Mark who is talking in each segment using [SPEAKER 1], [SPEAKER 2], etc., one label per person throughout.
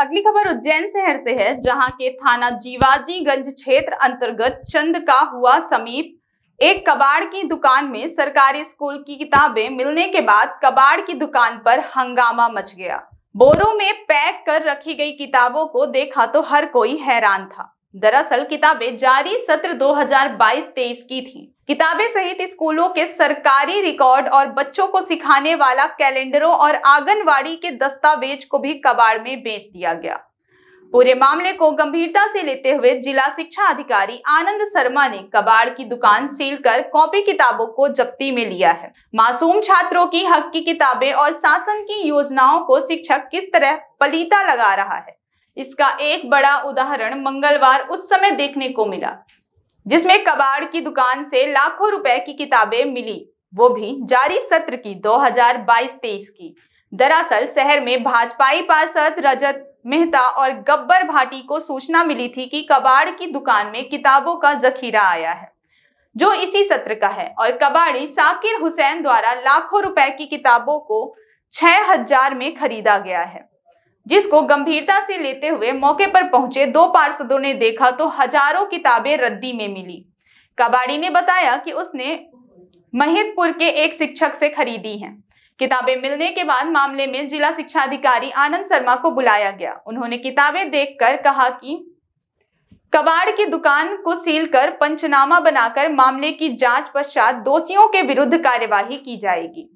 [SPEAKER 1] अगली खबर उज्जैन शहर से है जहां के थाना जीवाजीगंज क्षेत्र अंतर्गत चंद का हुआ समीप एक कबाड़ की दुकान में सरकारी स्कूल की किताबें मिलने के बाद कबाड़ की दुकान पर हंगामा मच गया बोरों में पैक कर रखी गई किताबों को देखा तो हर कोई हैरान था दरअसल किताबें जारी सत्र 2022-23 की थीं। किताबें सहित स्कूलों के सरकारी रिकॉर्ड और बच्चों को सिखाने वाला कैलेंडरों और आंगनवाड़ी के दस्तावेज को भी कबाड़ में बेच दिया गया पूरे मामले को गंभीरता से लेते हुए जिला शिक्षा अधिकारी आनंद शर्मा ने कबाड़ की दुकान सील कर कॉपी किताबों को जब्ती में लिया है मासूम छात्रों की हक की किताबें और शासन की योजनाओं को शिक्षक किस तरह पलीता लगा रहा है इसका एक बड़ा उदाहरण मंगलवार उस समय देखने को मिला जिसमें कबाड़ की दुकान से लाखों रुपए की किताबें मिली वो भी जारी सत्र की 2022-23 की दरअसल शहर में भाजपाई पार्षद रजत मेहता और गब्बर भाटी को सूचना मिली थी कि कबाड़ की दुकान में किताबों का जखीरा आया है जो इसी सत्र का है और कबाड़ी साकिर हुसैन द्वारा लाखों रुपए की किताबों को छह हजार में खरीदा गया है जिसको गंभीरता से लेते हुए मौके पर पहुंचे दो पार्षदों ने देखा तो हजारों किताबें रद्दी में मिली कबाड़ी ने बताया कि उसने महितपुर के एक शिक्षक से खरीदी हैं किताबें मिलने के बाद मामले में जिला शिक्षा अधिकारी आनंद शर्मा को बुलाया गया उन्होंने किताबें देखकर कहा कि कबाड़ की दुकान को सील कर पंचनामा बनाकर मामले की जांच पश्चात दोषियों के विरुद्ध कार्यवाही की जाएगी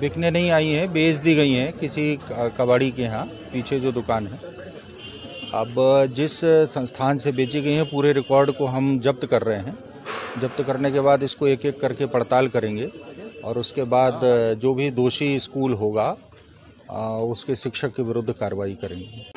[SPEAKER 2] बिकने नहीं आई हैं बेच दी गई हैं किसी कबाड़ी के यहाँ पीछे जो दुकान है अब जिस संस्थान से बेची गई हैं पूरे रिकॉर्ड को हम जब्त कर रहे हैं जब्त करने के बाद इसको एक एक करके पड़ताल करेंगे और उसके बाद जो भी दोषी स्कूल होगा उसके शिक्षक के विरुद्ध कार्रवाई करेंगे